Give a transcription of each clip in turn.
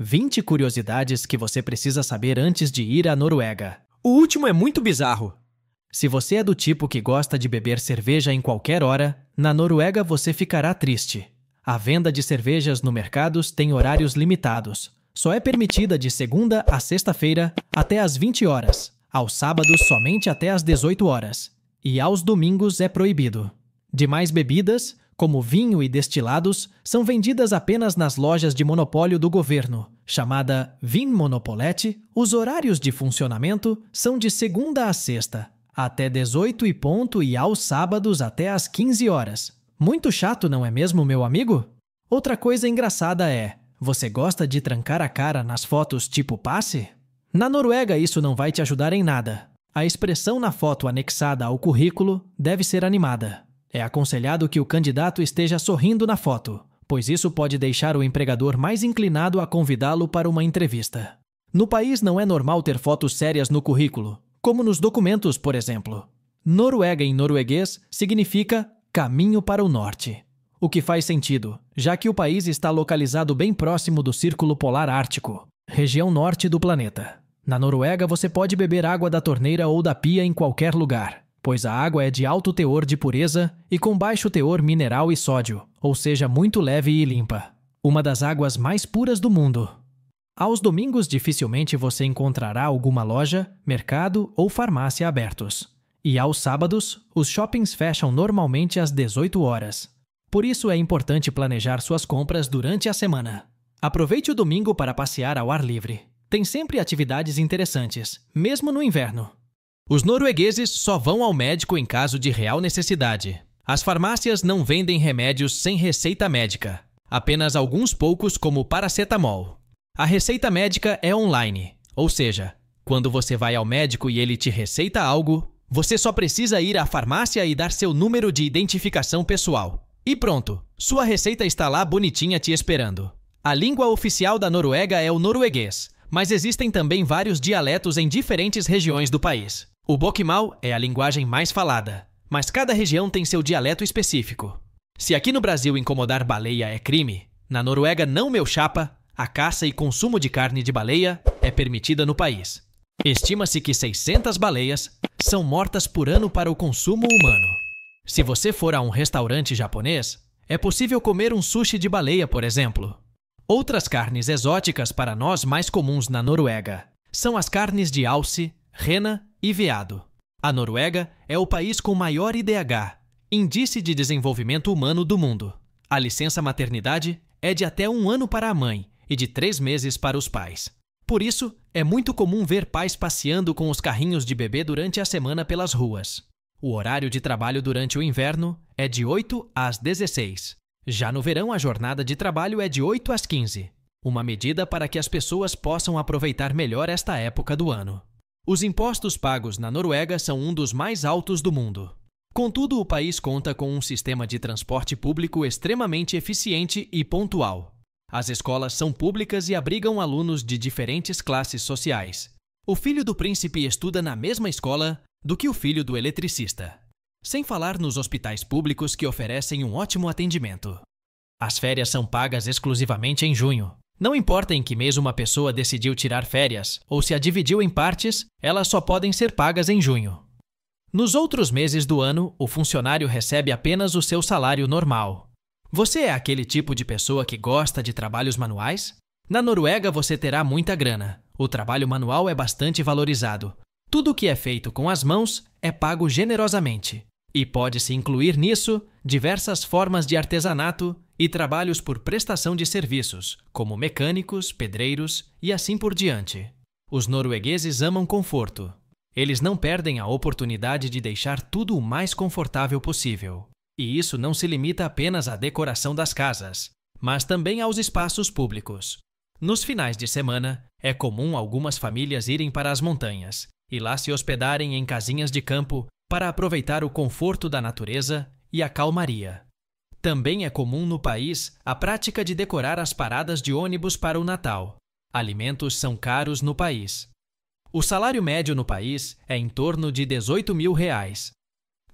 20 curiosidades que você precisa saber antes de ir à Noruega. O último é muito bizarro. Se você é do tipo que gosta de beber cerveja em qualquer hora, na Noruega você ficará triste. A venda de cervejas no mercados tem horários limitados. Só é permitida de segunda a sexta-feira até às 20 horas, aos sábados somente até às 18 horas, e aos domingos é proibido. De mais bebidas, como vinho e destilados, são vendidas apenas nas lojas de monopólio do governo, chamada Vin Monopolete. Os horários de funcionamento são de segunda a sexta, até 18 e ponto e aos sábados até às 15 horas. Muito chato, não é mesmo, meu amigo? Outra coisa engraçada é: você gosta de trancar a cara nas fotos tipo passe? Na Noruega isso não vai te ajudar em nada. A expressão na foto anexada ao currículo deve ser animada. É aconselhado que o candidato esteja sorrindo na foto, pois isso pode deixar o empregador mais inclinado a convidá-lo para uma entrevista. No país não é normal ter fotos sérias no currículo, como nos documentos, por exemplo. Noruega em norueguês significa caminho para o norte. O que faz sentido, já que o país está localizado bem próximo do Círculo Polar Ártico, região norte do planeta. Na Noruega você pode beber água da torneira ou da pia em qualquer lugar pois a água é de alto teor de pureza e com baixo teor mineral e sódio, ou seja, muito leve e limpa. Uma das águas mais puras do mundo. Aos domingos dificilmente você encontrará alguma loja, mercado ou farmácia abertos. E aos sábados, os shoppings fecham normalmente às 18 horas. Por isso é importante planejar suas compras durante a semana. Aproveite o domingo para passear ao ar livre. Tem sempre atividades interessantes, mesmo no inverno. Os noruegueses só vão ao médico em caso de real necessidade. As farmácias não vendem remédios sem receita médica, apenas alguns poucos, como paracetamol. A receita médica é online, ou seja, quando você vai ao médico e ele te receita algo, você só precisa ir à farmácia e dar seu número de identificação pessoal. E pronto, sua receita está lá bonitinha te esperando. A língua oficial da Noruega é o norueguês, mas existem também vários dialetos em diferentes regiões do país. O boquimau é a linguagem mais falada, mas cada região tem seu dialeto específico. Se aqui no Brasil incomodar baleia é crime, na Noruega não meu chapa, a caça e consumo de carne de baleia é permitida no país. Estima-se que 600 baleias são mortas por ano para o consumo humano. Se você for a um restaurante japonês, é possível comer um sushi de baleia, por exemplo. Outras carnes exóticas para nós mais comuns na Noruega são as carnes de alce, rena e veado. A Noruega é o país com maior IDH, Índice de Desenvolvimento Humano do mundo. A licença maternidade é de até um ano para a mãe e de três meses para os pais. Por isso, é muito comum ver pais passeando com os carrinhos de bebê durante a semana pelas ruas. O horário de trabalho durante o inverno é de 8 às 16. Já no verão, a jornada de trabalho é de 8 às 15. Uma medida para que as pessoas possam aproveitar melhor esta época do ano. Os impostos pagos na Noruega são um dos mais altos do mundo. Contudo, o país conta com um sistema de transporte público extremamente eficiente e pontual. As escolas são públicas e abrigam alunos de diferentes classes sociais. O filho do príncipe estuda na mesma escola do que o filho do eletricista. Sem falar nos hospitais públicos que oferecem um ótimo atendimento. As férias são pagas exclusivamente em junho, não importa em que mês uma pessoa decidiu tirar férias ou se a dividiu em partes, elas só podem ser pagas em junho. Nos outros meses do ano, o funcionário recebe apenas o seu salário normal. Você é aquele tipo de pessoa que gosta de trabalhos manuais? Na Noruega você terá muita grana. O trabalho manual é bastante valorizado. Tudo o que é feito com as mãos é pago generosamente. E pode-se incluir nisso diversas formas de artesanato, e trabalhos por prestação de serviços, como mecânicos, pedreiros e assim por diante. Os noruegueses amam conforto. Eles não perdem a oportunidade de deixar tudo o mais confortável possível. E isso não se limita apenas à decoração das casas, mas também aos espaços públicos. Nos finais de semana, é comum algumas famílias irem para as montanhas e lá se hospedarem em casinhas de campo para aproveitar o conforto da natureza e a calmaria. Também é comum no país a prática de decorar as paradas de ônibus para o Natal. Alimentos são caros no país. O salário médio no país é em torno de 18 mil reais.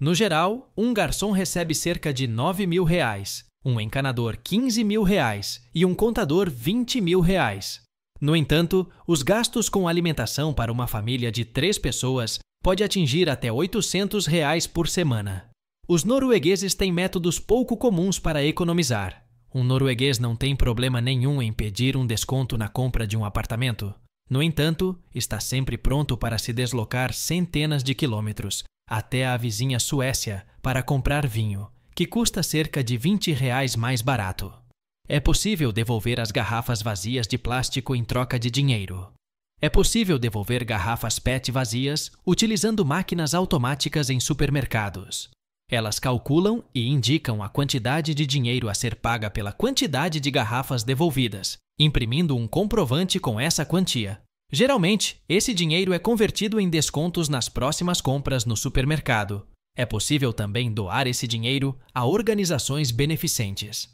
No geral, um garçom recebe cerca de 9 mil reais, um encanador 15 mil reais e um contador 20 mil reais. No entanto, os gastos com alimentação para uma família de três pessoas pode atingir até 800 reais por semana. Os noruegueses têm métodos pouco comuns para economizar. Um norueguês não tem problema nenhum em pedir um desconto na compra de um apartamento. No entanto, está sempre pronto para se deslocar centenas de quilômetros até a vizinha Suécia para comprar vinho, que custa cerca de 20 reais mais barato. É possível devolver as garrafas vazias de plástico em troca de dinheiro. É possível devolver garrafas PET vazias utilizando máquinas automáticas em supermercados. Elas calculam e indicam a quantidade de dinheiro a ser paga pela quantidade de garrafas devolvidas, imprimindo um comprovante com essa quantia. Geralmente, esse dinheiro é convertido em descontos nas próximas compras no supermercado. É possível também doar esse dinheiro a organizações beneficentes.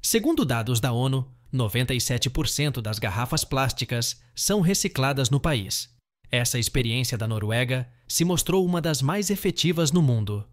Segundo dados da ONU, 97% das garrafas plásticas são recicladas no país. Essa experiência da Noruega se mostrou uma das mais efetivas no mundo.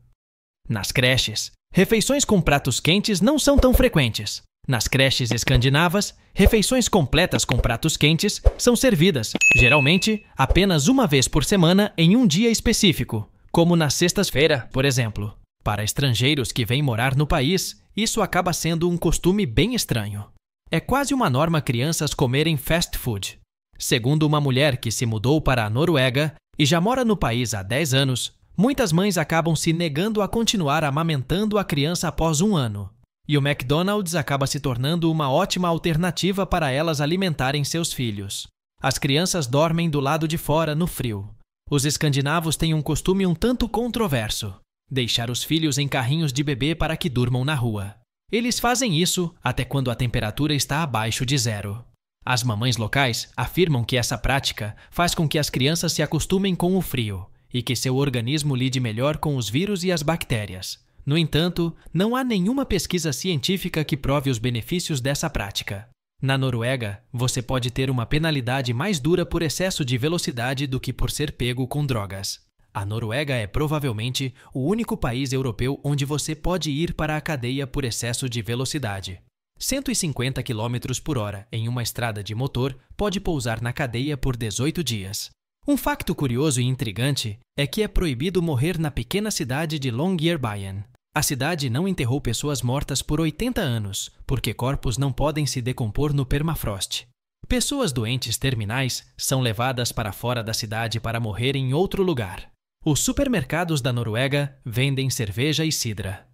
Nas creches, refeições com pratos quentes não são tão frequentes. Nas creches escandinavas, refeições completas com pratos quentes são servidas, geralmente, apenas uma vez por semana em um dia específico, como na sexta-feira, por exemplo. Para estrangeiros que vêm morar no país, isso acaba sendo um costume bem estranho. É quase uma norma crianças comerem fast food. Segundo uma mulher que se mudou para a Noruega e já mora no país há 10 anos, Muitas mães acabam se negando a continuar amamentando a criança após um ano, e o McDonald's acaba se tornando uma ótima alternativa para elas alimentarem seus filhos. As crianças dormem do lado de fora no frio. Os escandinavos têm um costume um tanto controverso: deixar os filhos em carrinhos de bebê para que durmam na rua. Eles fazem isso até quando a temperatura está abaixo de zero. As mamães locais afirmam que essa prática faz com que as crianças se acostumem com o frio e que seu organismo lide melhor com os vírus e as bactérias. No entanto, não há nenhuma pesquisa científica que prove os benefícios dessa prática. Na Noruega, você pode ter uma penalidade mais dura por excesso de velocidade do que por ser pego com drogas. A Noruega é provavelmente o único país europeu onde você pode ir para a cadeia por excesso de velocidade. 150 km por hora em uma estrada de motor pode pousar na cadeia por 18 dias. Um facto curioso e intrigante é que é proibido morrer na pequena cidade de Longyearbyen. A cidade não enterrou pessoas mortas por 80 anos, porque corpos não podem se decompor no permafrost. Pessoas doentes terminais são levadas para fora da cidade para morrer em outro lugar. Os supermercados da Noruega vendem cerveja e sidra.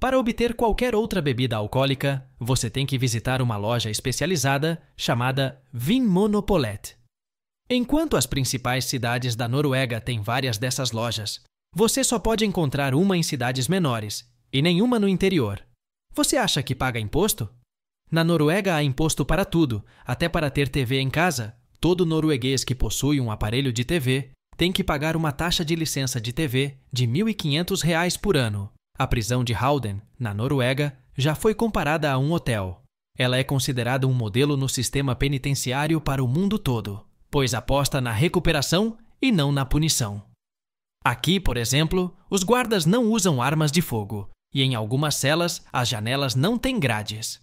Para obter qualquer outra bebida alcoólica, você tem que visitar uma loja especializada chamada Vinmonopolet. Enquanto as principais cidades da Noruega têm várias dessas lojas, você só pode encontrar uma em cidades menores e nenhuma no interior. Você acha que paga imposto? Na Noruega há imposto para tudo, até para ter TV em casa. Todo norueguês que possui um aparelho de TV tem que pagar uma taxa de licença de TV de R$ 1.500 por ano. A prisão de Halden, na Noruega, já foi comparada a um hotel. Ela é considerada um modelo no sistema penitenciário para o mundo todo pois aposta na recuperação e não na punição. Aqui, por exemplo, os guardas não usam armas de fogo e em algumas celas as janelas não têm grades.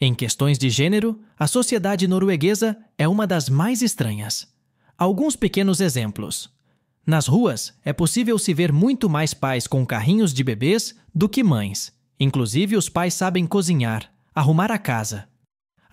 Em questões de gênero, a sociedade norueguesa é uma das mais estranhas. Alguns pequenos exemplos. Nas ruas, é possível se ver muito mais pais com carrinhos de bebês do que mães. Inclusive, os pais sabem cozinhar, arrumar a casa,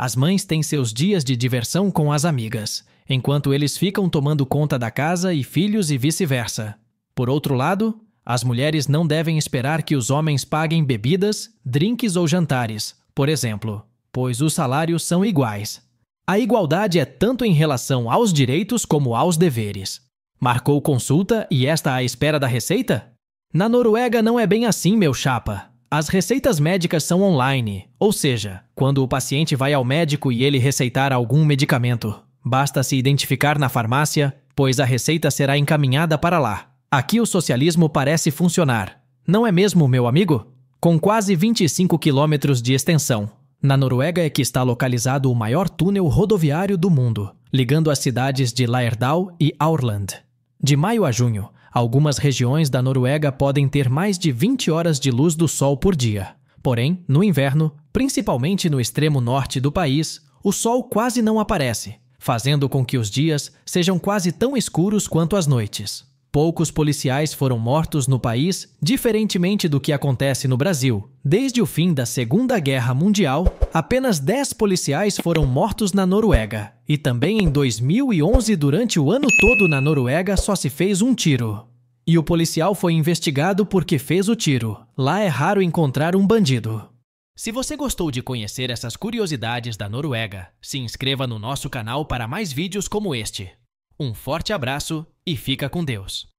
as mães têm seus dias de diversão com as amigas, enquanto eles ficam tomando conta da casa e filhos e vice-versa. Por outro lado, as mulheres não devem esperar que os homens paguem bebidas, drinks ou jantares, por exemplo, pois os salários são iguais. A igualdade é tanto em relação aos direitos como aos deveres. Marcou consulta e está à espera da receita? Na Noruega não é bem assim, meu chapa. As receitas médicas são online, ou seja, quando o paciente vai ao médico e ele receitar algum medicamento, basta se identificar na farmácia, pois a receita será encaminhada para lá. Aqui o socialismo parece funcionar. Não é mesmo, meu amigo? Com quase 25 quilômetros de extensão, na Noruega é que está localizado o maior túnel rodoviário do mundo, ligando as cidades de Laerdal e Aurland. De maio a junho, Algumas regiões da Noruega podem ter mais de 20 horas de luz do sol por dia. Porém, no inverno, principalmente no extremo norte do país, o sol quase não aparece, fazendo com que os dias sejam quase tão escuros quanto as noites. Poucos policiais foram mortos no país, diferentemente do que acontece no Brasil. Desde o fim da Segunda Guerra Mundial, apenas 10 policiais foram mortos na Noruega, e também em 2011, durante o ano todo na Noruega, só se fez um tiro. E o policial foi investigado porque fez o tiro. Lá é raro encontrar um bandido. Se você gostou de conhecer essas curiosidades da Noruega, se inscreva no nosso canal para mais vídeos como este. Um forte abraço e fica com Deus.